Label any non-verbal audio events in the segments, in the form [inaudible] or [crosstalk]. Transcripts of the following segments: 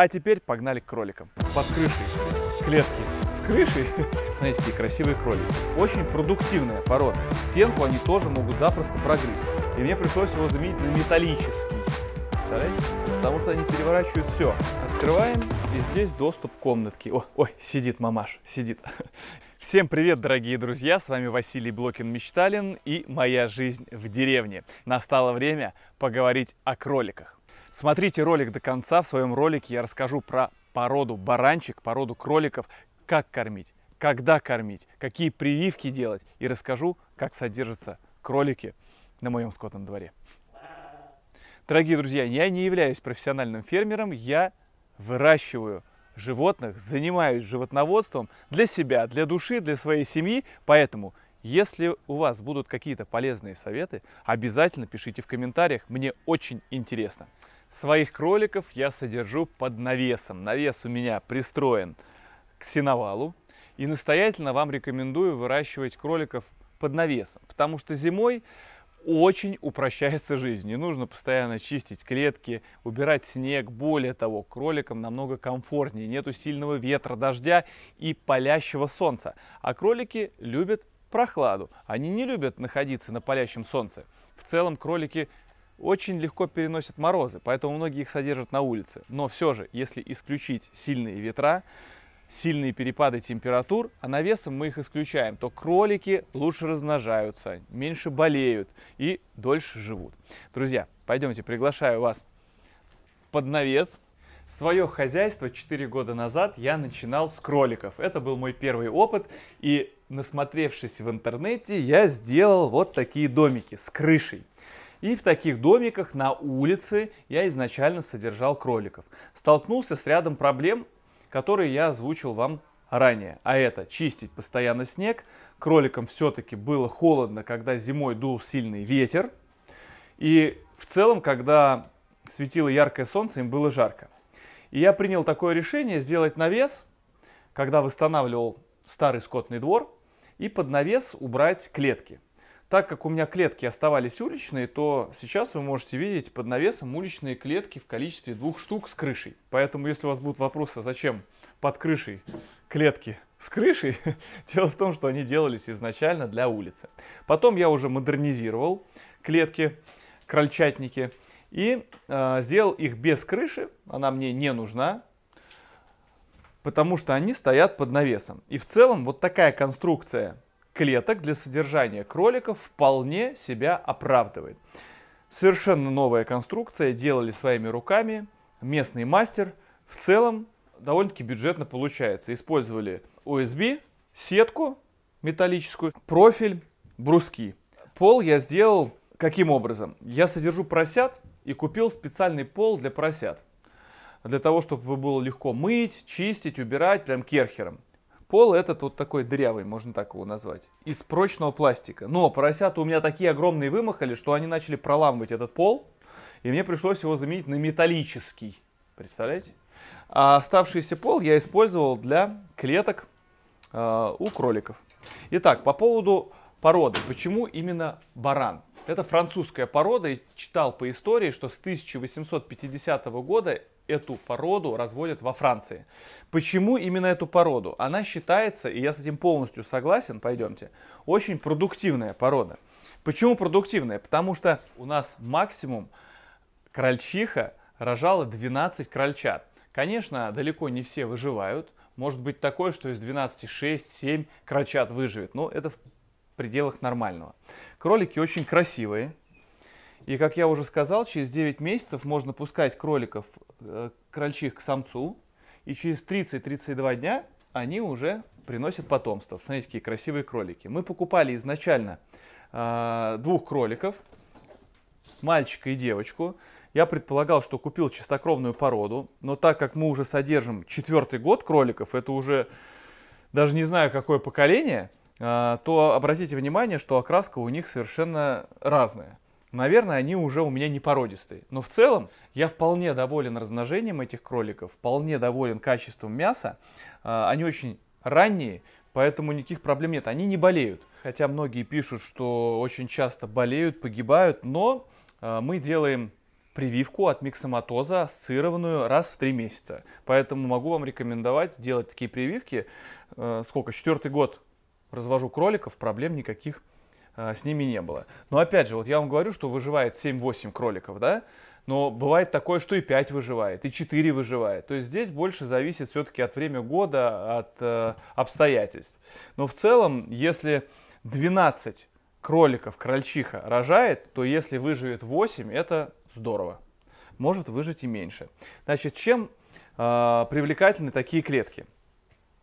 А теперь погнали к кроликам. Под крышей клетки с крышей. [laughs] Смотрите, какие красивые кролики. Очень продуктивная порода. Стенку они тоже могут запросто прогрызть. И мне пришлось его заменить на металлический. Представляете? Потому что они переворачивают все. Открываем, и здесь доступ к комнатке. О, ой, сидит мамаш, сидит. [laughs] Всем привет, дорогие друзья! С вами Василий Блокин-Мечталин и «Моя жизнь в деревне». Настало время поговорить о кроликах. Смотрите ролик до конца. В своем ролике я расскажу про породу баранчик, породу кроликов, как кормить, когда кормить, какие прививки делать и расскажу, как содержатся кролики на моем скотном дворе. Дорогие друзья, я не являюсь профессиональным фермером, я выращиваю животных, занимаюсь животноводством для себя, для души, для своей семьи, поэтому если у вас будут какие-то полезные советы, обязательно пишите в комментариях, мне очень интересно. Своих кроликов я содержу под навесом. Навес у меня пристроен к сеновалу. И настоятельно вам рекомендую выращивать кроликов под навесом, потому что зимой очень упрощается жизнь. Не нужно постоянно чистить клетки, убирать снег. Более того, кроликам намного комфортнее. Нету сильного ветра, дождя и палящего солнца. А кролики любят прохладу. Они не любят находиться на палящем солнце. В целом кролики очень легко переносят морозы, поэтому многие их содержат на улице. Но все же, если исключить сильные ветра, сильные перепады температур, а навесом мы их исключаем, то кролики лучше размножаются, меньше болеют и дольше живут. Друзья, пойдемте, приглашаю вас под навес. Свое хозяйство 4 года назад я начинал с кроликов. Это был мой первый опыт, и насмотревшись в интернете, я сделал вот такие домики с крышей. И в таких домиках на улице я изначально содержал кроликов. Столкнулся с рядом проблем, которые я озвучил вам ранее. А это чистить постоянно снег. Кроликам все-таки было холодно, когда зимой дул сильный ветер. И в целом, когда светило яркое солнце, им было жарко. И я принял такое решение сделать навес, когда восстанавливал старый скотный двор, и под навес убрать клетки – так как у меня клетки оставались уличные, то сейчас вы можете видеть под навесом уличные клетки в количестве двух штук с крышей. Поэтому, если у вас будут вопросы, зачем под крышей клетки с крышей, [laughs] дело в том, что они делались изначально для улицы. Потом я уже модернизировал клетки, крольчатники, и э, сделал их без крыши, она мне не нужна, потому что они стоят под навесом. И в целом вот такая конструкция клеток для содержания кроликов вполне себя оправдывает. Совершенно новая конструкция, делали своими руками, местный мастер. В целом довольно-таки бюджетно получается. Использовали USB, сетку металлическую, профиль, бруски. Пол я сделал каким образом? Я содержу просят и купил специальный пол для просят Для того, чтобы его было легко мыть, чистить, убирать, прям керхером. Пол этот вот такой дрявый, можно так его назвать, из прочного пластика. Но поросята у меня такие огромные вымахали, что они начали проламывать этот пол, и мне пришлось его заменить на металлический. Представляете? А оставшийся пол я использовал для клеток э, у кроликов. Итак, по поводу породы. Почему именно баран? Это французская порода, и читал по истории, что с 1850 года эту породу разводят во Франции. Почему именно эту породу? Она считается, и я с этим полностью согласен, пойдемте, очень продуктивная порода. Почему продуктивная? Потому что у нас максимум крольчиха рожала 12 крольчат. Конечно, далеко не все выживают. Может быть такое, что из 12 6-7 крольчат выживет. Но это пределах нормального. Кролики очень красивые. И, как я уже сказал, через 9 месяцев можно пускать кроликов, э, крольчих к самцу. И через 30-32 дня они уже приносят потомство. Смотрите, какие красивые кролики. Мы покупали изначально э, двух кроликов, мальчика и девочку. Я предполагал, что купил чистокровную породу, но так как мы уже содержим четвертый год кроликов, это уже даже не знаю какое поколение, а, то обратите внимание, что окраска у них совершенно разная. Наверное, они уже у меня не породистые. Но в целом я вполне доволен размножением этих кроликов, вполне доволен качеством мяса. А, они очень ранние, поэтому никаких проблем нет. Они не болеют. Хотя многие пишут, что очень часто болеют, погибают, но а, мы делаем прививку от миксоматоза ассоциированную раз в три месяца. Поэтому могу вам рекомендовать делать такие прививки. Сколько? Четвертый год развожу кроликов, проблем никаких э, с ними не было. Но опять же, вот я вам говорю, что выживает 7-8 кроликов, да, но бывает такое, что и 5 выживает, и 4 выживает. То есть здесь больше зависит все-таки от времени года, от э, обстоятельств. Но в целом, если 12 кроликов крольчиха рожает, то если выживет 8, это здорово. Может выжить и меньше. Значит, чем э, привлекательны такие клетки?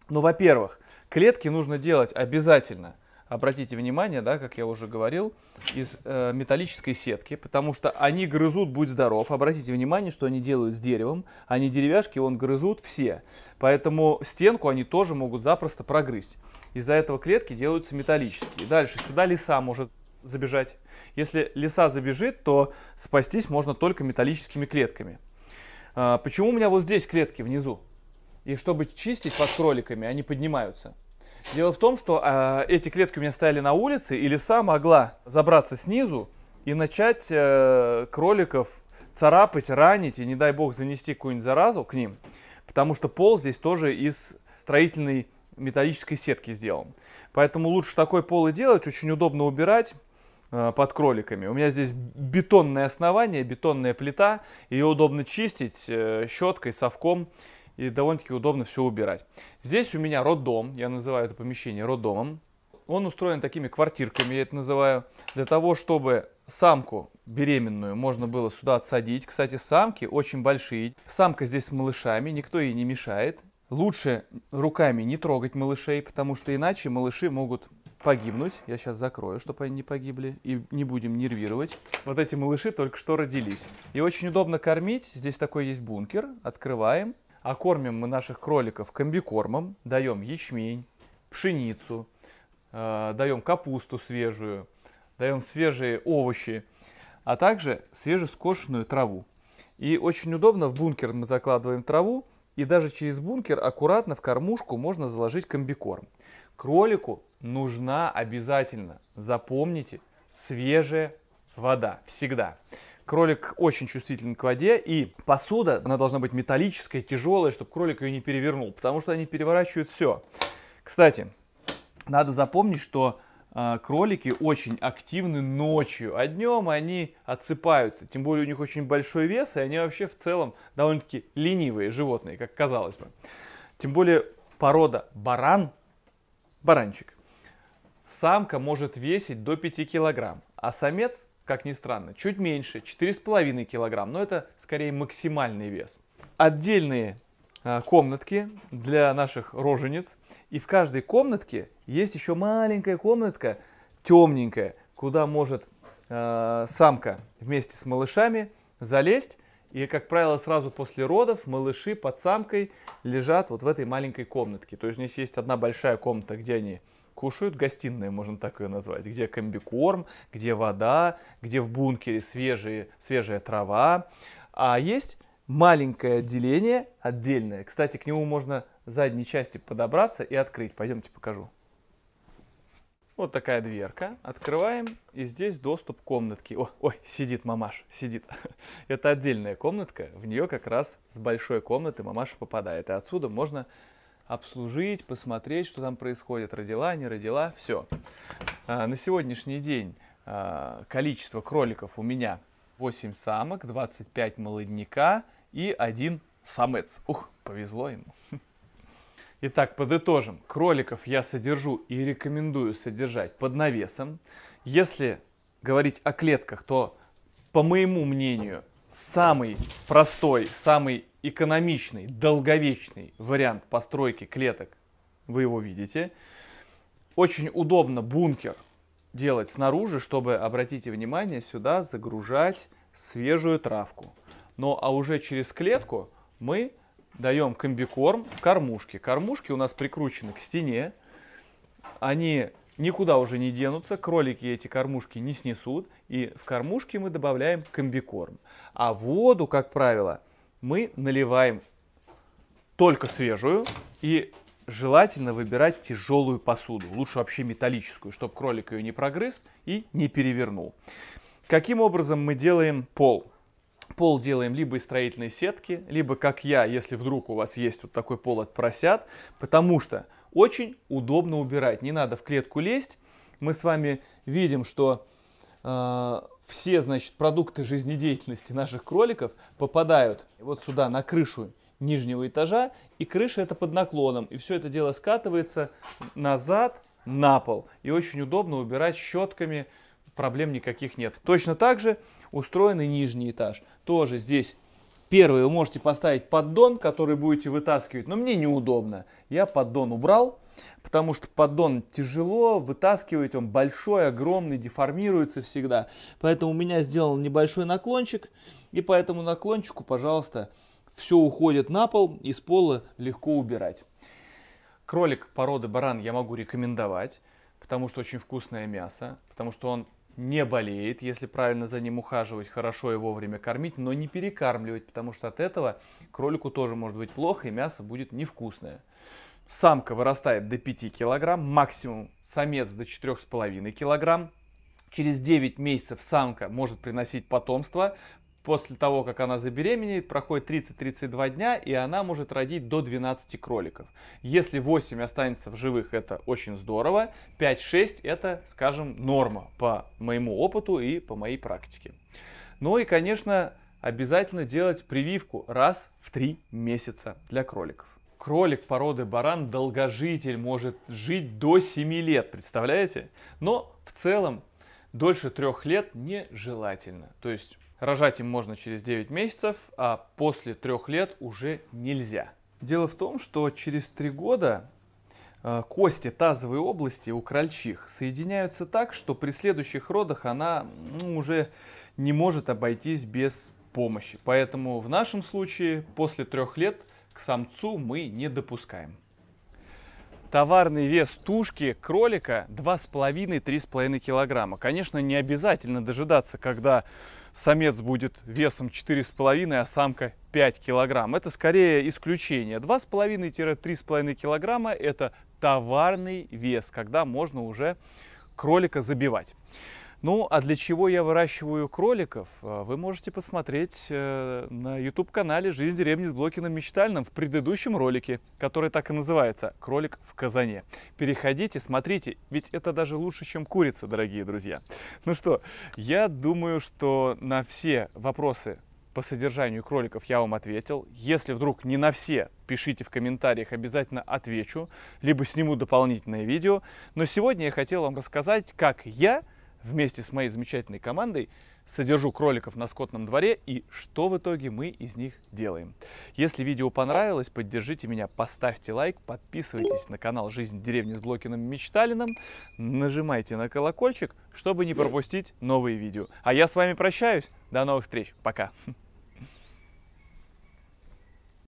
Ну, во-первых, Клетки нужно делать обязательно. Обратите внимание, да, как я уже говорил, из э, металлической сетки, потому что они грызут, будь здоров. Обратите внимание, что они делают с деревом. Они а деревяшки, он грызут все. Поэтому стенку они тоже могут запросто прогрызть. Из-за этого клетки делаются металлические. Дальше сюда лиса может забежать. Если лиса забежит, то спастись можно только металлическими клетками. А, почему у меня вот здесь клетки внизу? И чтобы чистить под кроликами, они поднимаются. Дело в том, что э, эти клетки у меня стояли на улице, и лиса могла забраться снизу и начать э, кроликов царапать, ранить и, не дай бог, занести какую-нибудь заразу к ним, потому что пол здесь тоже из строительной металлической сетки сделан. Поэтому лучше такой пол и делать, очень удобно убирать э, под кроликами. У меня здесь бетонное основание, бетонная плита, ее удобно чистить э, щеткой, совком и довольно-таки удобно все убирать. Здесь у меня роддом, я называю это помещение роддомом. Он устроен такими квартирками, я это называю, для того, чтобы самку беременную можно было сюда отсадить. Кстати, самки очень большие. Самка здесь с малышами, никто ей не мешает. Лучше руками не трогать малышей, потому что иначе малыши могут погибнуть. Я сейчас закрою, чтобы они не погибли. И не будем нервировать. Вот эти малыши только что родились. И очень удобно кормить. Здесь такой есть бункер. Открываем. А кормим мы наших кроликов комбикормом, даем ячмень, пшеницу, э, даем капусту свежую, даем свежие овощи, а также свежескошенную траву. И очень удобно в бункер мы закладываем траву, и даже через бункер аккуратно в кормушку можно заложить комбикорм. Кролику нужна обязательно, запомните, свежая вода всегда. Кролик очень чувствителен к воде, и посуда, она должна быть металлическая, тяжелая, чтобы кролик ее не перевернул, потому что они переворачивают все. Кстати, надо запомнить, что э, кролики очень активны ночью, а днем они отсыпаются, тем более у них очень большой вес, и они вообще в целом довольно-таки ленивые животные, как казалось бы. Тем более порода баран, баранчик, самка может весить до 5 килограмм, а самец как ни странно, чуть меньше, 4,5 килограмм, но это скорее максимальный вес. Отдельные а, комнатки для наших рожениц. И в каждой комнатке есть еще маленькая комнатка, темненькая, куда может э, самка вместе с малышами залезть. И, как правило, сразу после родов малыши под самкой лежат вот в этой маленькой комнатке. То есть здесь есть одна большая комната, где они кушают гостиные, можно так ее назвать, где комбикорм, где вода, где в бункере свежие, свежая трава. А есть маленькое отделение, отдельное. Кстати, к нему можно задней части подобраться и открыть. Пойдемте покажу. Вот такая дверка. Открываем, и здесь доступ к комнатке. О, ой, сидит мамаш, сидит. [laughs] Это отдельная комнатка, в нее как раз с большой комнаты мамаша попадает. И отсюда можно обслужить, посмотреть, что там происходит, родила, не родила, все. А, на сегодняшний день а, количество кроликов у меня 8 самок, 25 молодняка и один самец. Ух, повезло ему. Итак, подытожим. Кроликов я содержу и рекомендую содержать под навесом. Если говорить о клетках, то, по моему мнению, самый простой, самый экономичный, долговечный вариант постройки клеток, вы его видите. Очень удобно бункер делать снаружи, чтобы, обратите внимание, сюда загружать свежую травку. Ну а уже через клетку мы даем комбикорм в кормушке. Кормушки у нас прикручены к стене. Они никуда уже не денутся, кролики эти кормушки не снесут. И в кормушки мы добавляем комбикорм. А воду, как правило, мы наливаем только свежую и желательно выбирать тяжелую посуду, лучше вообще металлическую, чтобы кролик ее не прогрыз и не перевернул. Каким образом мы делаем пол? Пол делаем либо из строительной сетки, либо, как я, если вдруг у вас есть вот такой пол от поросят, потому что очень удобно убирать, не надо в клетку лезть. Мы с вами видим, что э, все, значит, продукты жизнедеятельности наших кроликов попадают вот сюда, на крышу нижнего этажа, и крыша это под наклоном, и все это дело скатывается назад на пол. И очень удобно убирать щетками, проблем никаких нет. Точно так же устроен и нижний этаж. Тоже здесь первый вы можете поставить поддон, который будете вытаскивать, но мне неудобно. Я поддон убрал, потому что поддон тяжело вытаскивать, он большой, огромный, деформируется всегда. Поэтому у меня сделан небольшой наклончик, и по этому наклончику, пожалуйста, все уходит на пол, и с пола легко убирать. Кролик породы баран я могу рекомендовать, потому что очень вкусное мясо, потому что он не болеет, если правильно за ним ухаживать, хорошо и вовремя кормить, но не перекармливать, потому что от этого кролику тоже может быть плохо, и мясо будет невкусное. Самка вырастает до 5 килограмм, максимум самец до 4,5 килограмм. Через 9 месяцев самка может приносить потомство. После того, как она забеременеет, проходит 30-32 дня, и она может родить до 12 кроликов. Если 8 останется в живых, это очень здорово. 5-6 это, скажем, норма по моему опыту и по моей практике. Ну и, конечно, обязательно делать прививку раз в 3 месяца для кроликов кролик породы баран долгожитель может жить до 7 лет, представляете? Но в целом дольше 3 лет нежелательно. То есть рожать им можно через 9 месяцев, а после 3 лет уже нельзя. Дело в том, что через 3 года э, кости тазовой области у крольчих соединяются так, что при следующих родах она ну, уже не может обойтись без помощи. Поэтому в нашем случае после трех лет – к самцу мы не допускаем. Товарный вес тушки кролика 2,5-3,5 килограмма. Конечно, не обязательно дожидаться, когда самец будет весом 4,5, а самка 5 килограмм. Это скорее исключение. 2,5-3,5 килограмма – это товарный вес, когда можно уже кролика забивать. Ну, а для чего я выращиваю кроликов, э, вы можете посмотреть э, на YouTube-канале «Жизнь деревни с Блокиным Мечтальным» в предыдущем ролике, который так и называется «Кролик в казане». Переходите, смотрите, ведь это даже лучше, чем курица, дорогие друзья. Ну что, я думаю, что на все вопросы по содержанию кроликов я вам ответил. Если вдруг не на все, пишите в комментариях, обязательно отвечу, либо сниму дополнительное видео. Но сегодня я хотел вам рассказать, как я вместе с моей замечательной командой содержу кроликов на скотном дворе и что в итоге мы из них делаем. Если видео понравилось, поддержите меня, поставьте лайк, подписывайтесь на канал «Жизнь деревни с Блокиным Мечталиным», нажимайте на колокольчик, чтобы не пропустить новые видео. А я с вами прощаюсь, до новых встреч, пока!